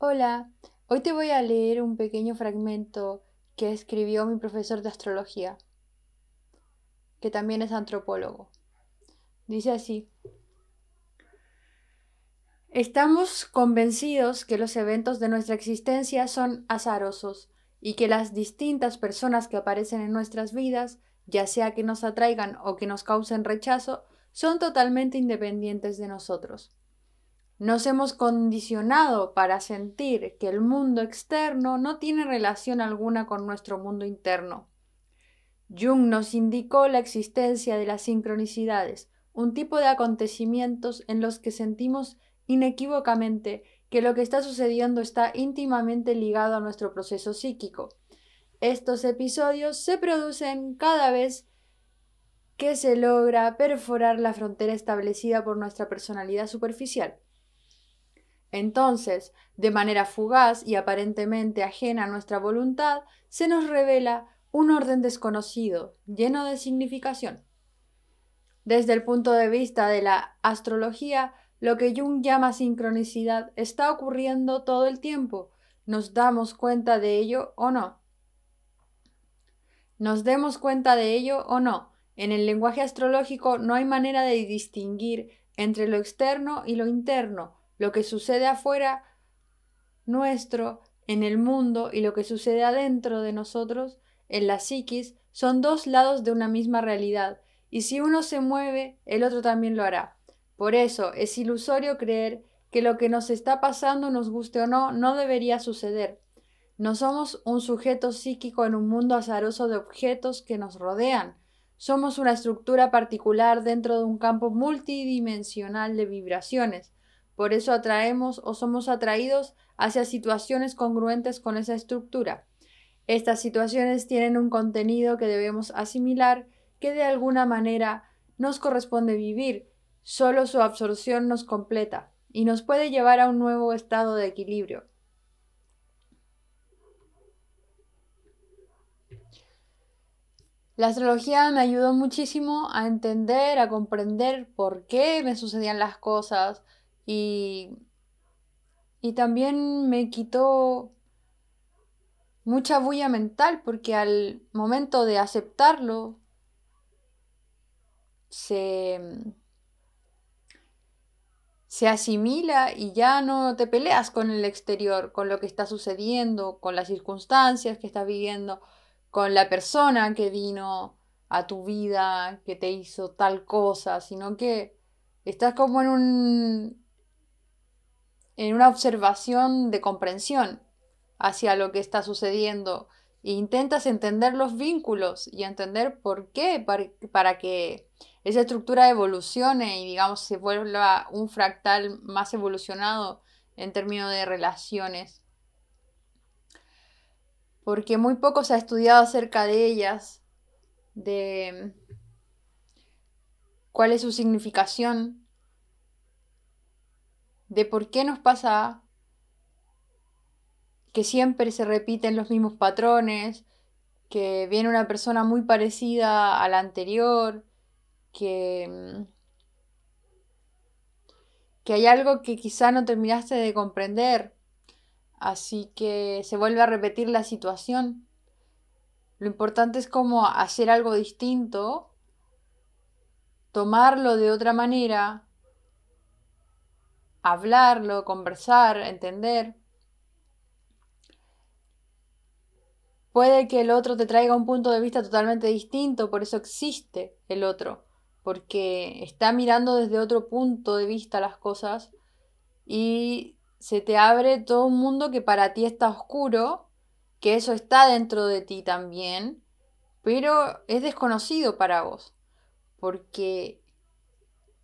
Hola, hoy te voy a leer un pequeño fragmento que escribió mi profesor de astrología, que también es antropólogo. Dice así, estamos convencidos que los eventos de nuestra existencia son azarosos y que las distintas personas que aparecen en nuestras vidas, ya sea que nos atraigan o que nos causen rechazo, son totalmente independientes de nosotros. Nos hemos condicionado para sentir que el mundo externo no tiene relación alguna con nuestro mundo interno. Jung nos indicó la existencia de las sincronicidades, un tipo de acontecimientos en los que sentimos inequívocamente que lo que está sucediendo está íntimamente ligado a nuestro proceso psíquico. Estos episodios se producen cada vez que se logra perforar la frontera establecida por nuestra personalidad superficial. Entonces, de manera fugaz y aparentemente ajena a nuestra voluntad, se nos revela un orden desconocido, lleno de significación. Desde el punto de vista de la astrología, lo que Jung llama sincronicidad está ocurriendo todo el tiempo. ¿Nos damos cuenta de ello o no? Nos demos cuenta de ello o no. En el lenguaje astrológico no hay manera de distinguir entre lo externo y lo interno, lo que sucede afuera nuestro, en el mundo, y lo que sucede adentro de nosotros, en la psiquis, son dos lados de una misma realidad, y si uno se mueve, el otro también lo hará. Por eso es ilusorio creer que lo que nos está pasando, nos guste o no, no debería suceder. No somos un sujeto psíquico en un mundo azaroso de objetos que nos rodean. Somos una estructura particular dentro de un campo multidimensional de vibraciones. Por eso atraemos o somos atraídos hacia situaciones congruentes con esa estructura. Estas situaciones tienen un contenido que debemos asimilar que de alguna manera nos corresponde vivir, solo su absorción nos completa y nos puede llevar a un nuevo estado de equilibrio. La astrología me ayudó muchísimo a entender, a comprender por qué me sucedían las cosas, y, también me quitó mucha bulla mental porque al momento de aceptarlo se, se asimila y ya no te peleas con el exterior, con lo que está sucediendo, con las circunstancias que estás viviendo, con la persona que vino a tu vida, que te hizo tal cosa, sino que estás como en un en una observación de comprensión hacia lo que está sucediendo. E intentas entender los vínculos y entender por qué, para, que esa estructura evolucione y digamos se vuelva un fractal más evolucionado en términos de relaciones. Porque muy poco se ha estudiado acerca de ellas, de cuál es su significación, de por qué nos pasa que siempre se repiten los mismos patrones, que viene una persona muy parecida a la anterior, que, mm, que hay algo que quizá no terminaste de comprender, así que se vuelve a repetir la situación. Lo importante es cómo hacer algo distinto, tomarlo de otra manera, hablarlo, conversar, entender. Puede que el otro te traiga un punto de vista totalmente distinto, por eso existe el otro, porque está mirando desde otro punto de vista las cosas y se te abre todo un mundo que para ti está oscuro, que eso está dentro de ti también, pero es desconocido para vos, porque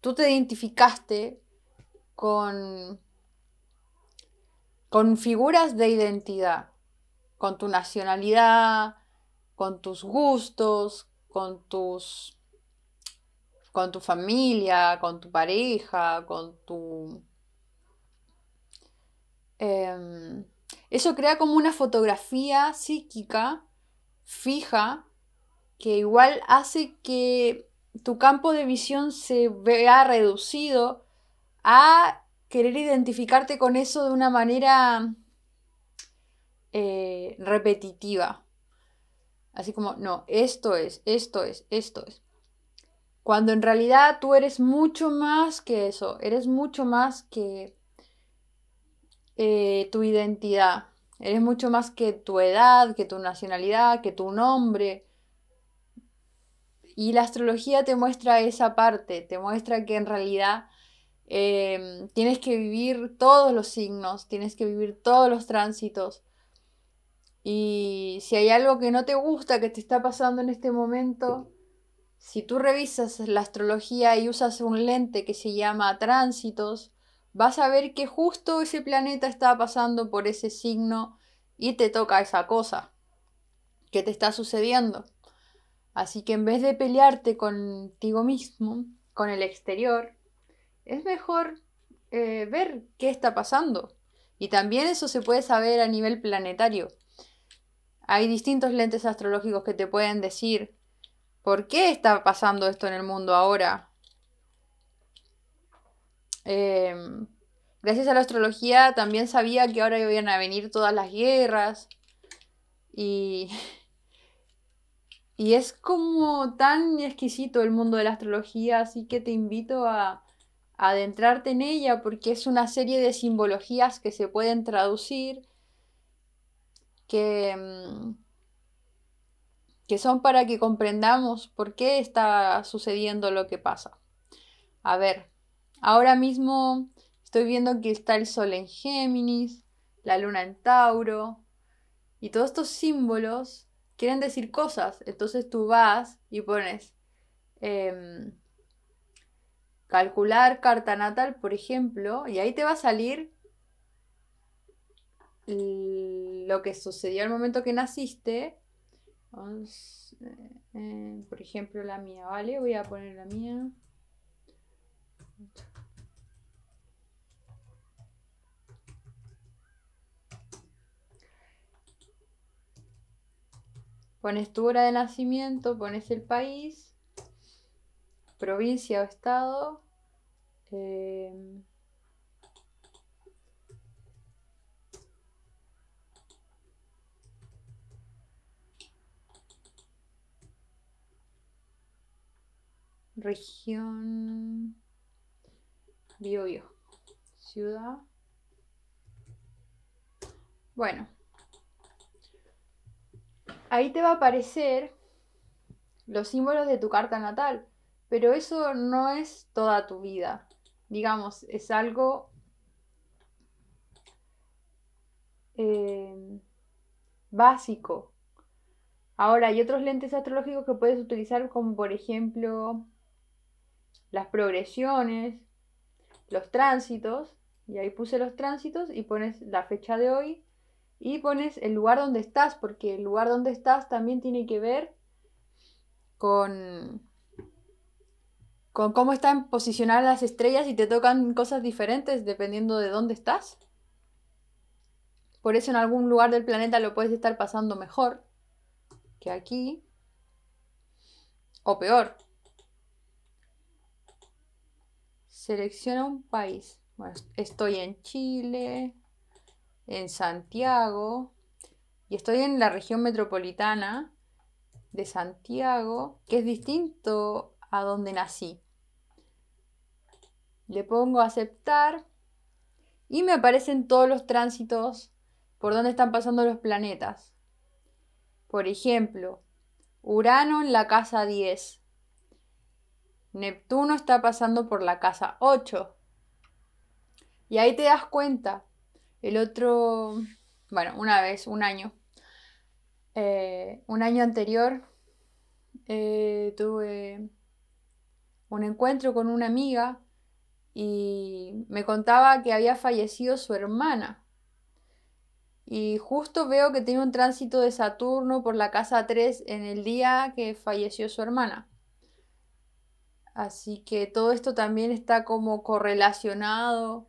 tú te identificaste con, con figuras de identidad, con tu nacionalidad, con tus gustos, con tus con tu familia, con tu pareja, con tu... Em, eso crea como una fotografía psíquica fija que igual hace que tu campo de visión se vea reducido a querer identificarte con eso de una manera eh, repetitiva. Así como, no, esto es, esto es, esto es. Cuando en realidad tú eres mucho más que eso, eres mucho más que eh, tu identidad, eres mucho más que tu edad, que tu nacionalidad, que tu nombre. Y la astrología te muestra esa parte, te muestra que en realidad Em, tienes que vivir todos los signos, tienes que vivir todos los tránsitos. Y si hay algo que no te gusta, que te está pasando en este momento, si tú revisas la astrología y usas un lente que se llama tránsitos, vas a ver que justo ese planeta está pasando por ese signo y te toca esa cosa que te está sucediendo. Así que en vez de pelearte contigo mismo, con el exterior, es mejor eh, ver qué está pasando. Y también eso se puede saber a nivel planetario. Hay distintos lentes astrológicos que te pueden decir por qué está pasando esto en el mundo ahora. Em, gracias a la astrología también sabía que ahora iban a venir todas las guerras. Y, y es como tan exquisito el mundo de la astrología, así que te invito a, adentrarte en ella porque es una serie de simbologías que se pueden traducir, que, mm, que son para que comprendamos por qué está sucediendo lo que pasa. A ver, ahora mismo estoy viendo que está el Sol en Géminis, la Luna en Tauro, y todos estos símbolos quieren decir cosas. Entonces tú vas y pones... Em, calcular carta natal, por ejemplo, y ahí te va a salir lo que sucedió al momento que naciste. Eh, por ejemplo, la mía, ¿vale? Voy a poner la mía. Pones tu hora de nacimiento, pones el país, provincia o estado, Em, región Biobío, ciudad. Bueno, ahí te va a aparecer los símbolos de tu carta natal, pero eso no es toda tu vida digamos, es algo eh, básico. Ahora, hay otros lentes astrológicos que puedes utilizar como por ejemplo las progresiones, los tránsitos, y ahí puse los tránsitos y pones la fecha de hoy y pones el lugar donde estás, porque el lugar donde estás también tiene que ver con con cómo están posicionadas las estrellas y te tocan cosas diferentes dependiendo de dónde estás. Por eso en algún lugar del planeta lo puedes estar pasando mejor que aquí o peor. Selecciona un país. estoy en Chile, en Santiago y estoy en la región metropolitana de Santiago, que es distinto a donde nací le pongo aceptar y me aparecen todos los tránsitos por donde están pasando los planetas. Por ejemplo, Urano en la casa 10. Neptuno está pasando por la casa 8. Y ahí te das cuenta. El otro, bueno, una vez, un año. Eh, un año anterior eh, tuve un encuentro con una amiga y me contaba que había fallecido su hermana. Y justo veo que tiene un tránsito de Saturno por la casa 3 en el día que falleció su hermana. Así que todo esto también está como correlacionado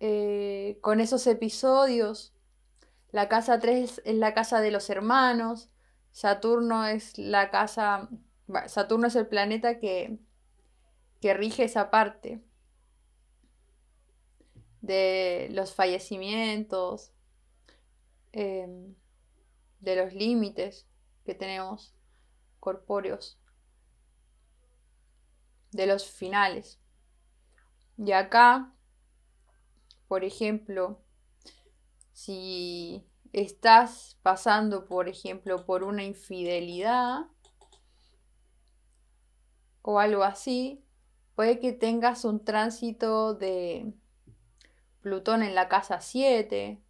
eh, con esos episodios. La casa 3 es la casa de los hermanos. Saturno es la casa. Saturno es el planeta que que rige esa parte de los fallecimientos, em, de los límites que tenemos corpóreos, de los finales. Y acá, por ejemplo, si estás pasando, por ejemplo, por una infidelidad o algo así, Puede que tengas un tránsito de Plutón en la casa 7,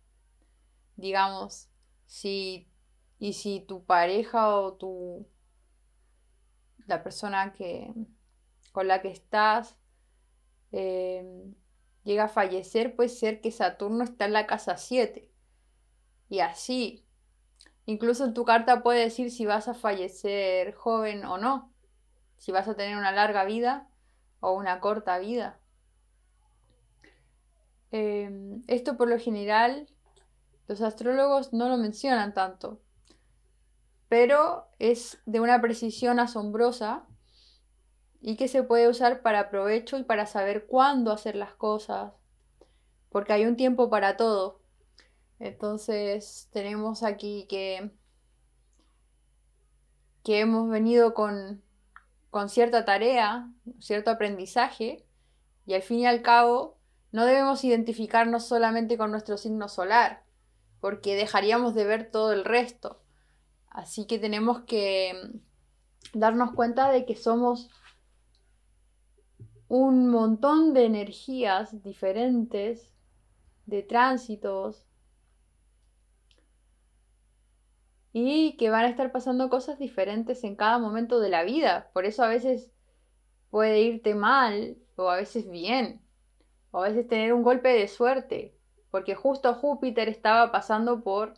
digamos, si, y si tu pareja o tu, la persona que, con la que estás em, llega a fallecer, puede ser que Saturno está en la casa 7. Y así. Incluso en tu carta puede decir si vas a fallecer joven o no, si vas a tener una larga vida o una corta vida. Em, esto por lo general los astrólogos no lo mencionan tanto, pero es de una precisión asombrosa y que se puede usar para provecho y para saber cuándo hacer las cosas, porque hay un tiempo para todo. Entonces tenemos aquí que, que hemos venido con con cierta tarea, cierto aprendizaje, y al fin y al cabo no debemos identificarnos solamente con nuestro signo solar, porque dejaríamos de ver todo el resto. Así que tenemos que mm, darnos cuenta de que somos un montón de energías diferentes, de tránsitos, y que van a estar pasando cosas diferentes en cada momento de la vida. Por eso a veces puede irte mal o a veces bien, o a veces tener un golpe de suerte, porque justo Júpiter estaba pasando por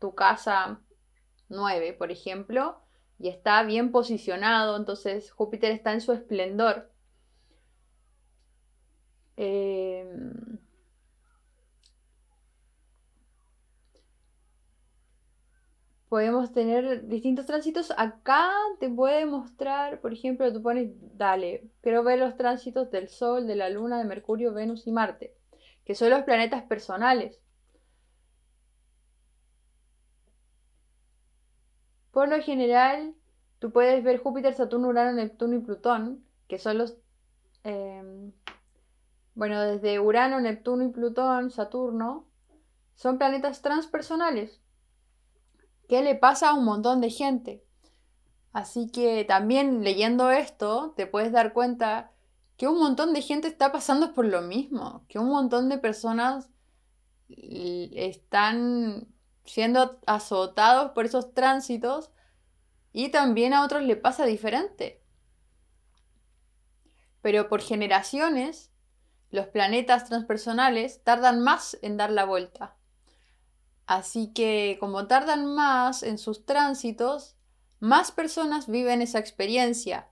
tu casa 9, por ejemplo, y está bien posicionado, entonces Júpiter está en su esplendor. Eh, podemos tener distintos tránsitos. Acá te puede mostrar, por ejemplo, tú pones, dale, quiero ver los tránsitos del Sol, de la Luna, de Mercurio, Venus y Marte, que son los planetas personales. Por lo general, tú puedes ver Júpiter, Saturno, Urano, Neptuno y Plutón, que son los... Em, bueno, desde Urano, Neptuno y Plutón, Saturno, son planetas transpersonales ¿Qué le pasa a un montón de gente. Así que también leyendo esto te puedes dar cuenta que un montón de gente está pasando por lo mismo, que un montón de personas están siendo azotados por esos tránsitos y también a otros le pasa diferente. Pero por generaciones, los planetas transpersonales tardan más en dar la vuelta. Así que como tardan más en sus tránsitos, más personas viven esa experiencia.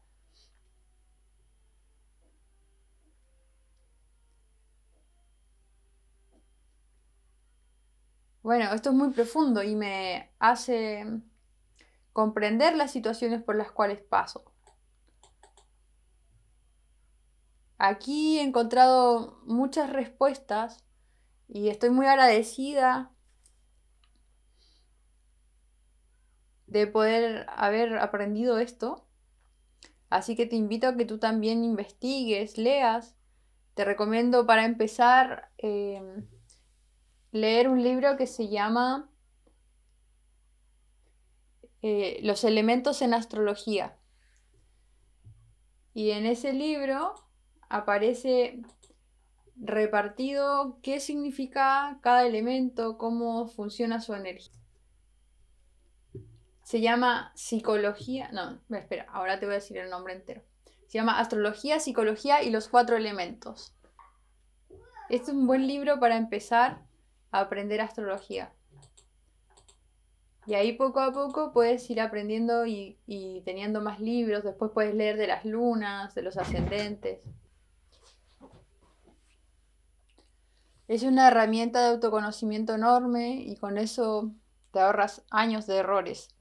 Bueno, esto es muy profundo y me hace comprender las situaciones por las cuales paso. Aquí he encontrado muchas respuestas y estoy muy agradecida de poder haber aprendido esto. Así que te invito a que tú también investigues, leas. Te recomiendo para empezar eh, leer un libro que se llama eh, Los elementos en astrología. Y en ese libro aparece repartido qué significa cada elemento, cómo funciona su energía. Se llama Psicología, no, espera, ahora te voy a decir el nombre entero. Se llama Astrología, Psicología y los cuatro elementos. Este es un buen libro para empezar a aprender astrología. Y ahí poco a poco puedes ir aprendiendo y, y, teniendo más libros. Después puedes leer de las lunas, de los ascendentes. Es una herramienta de autoconocimiento enorme y con eso te ahorras años de errores.